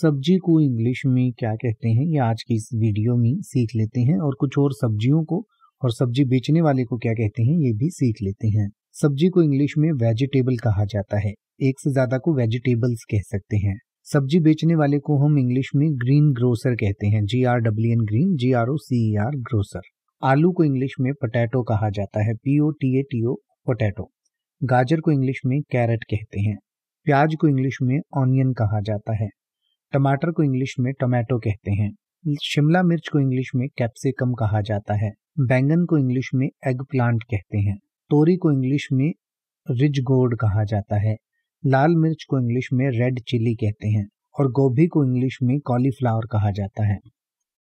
सब्जी को इंग्लिश में क्या कहते हैं ये आज की इस वीडियो में सीख लेते हैं और कुछ और सब्जियों को और सब्जी बेचने वाले को क्या कहते हैं ये भी सीख लेते हैं सब्जी को इंग्लिश में वेजिटेबल कहा जाता है एक से ज्यादा को वेजिटेबल्स कह सकते हैं सब्जी बेचने वाले को हम इंग्लिश में ग्रीन ग्रोसर कहते हैं G R W N green G R O C E R grocer आलू को इंग्लिश में पोटैटो कहा जाता है P O T A T O potato गाजर को इंग्लिश में कैरेट कहते हैं प्याज को इंग्लिश में ऑनियन कहा जाता है टमाटर को इंग्लिश में टोमेटो कहते हैं शिमला मिर्च को इंग्लिश में कैप्सिकम कहा जाता है बैंगन को इंग्लिश में एग प्लांट कहते हैं तोरी को इंग्लिश में रिज गोड कहा जाता है लाल मिर्च को इंग्लिश में रेड चिली कहते हैं और गोभी को इंग्लिश में कॉलीफ्लावर कहा जाता है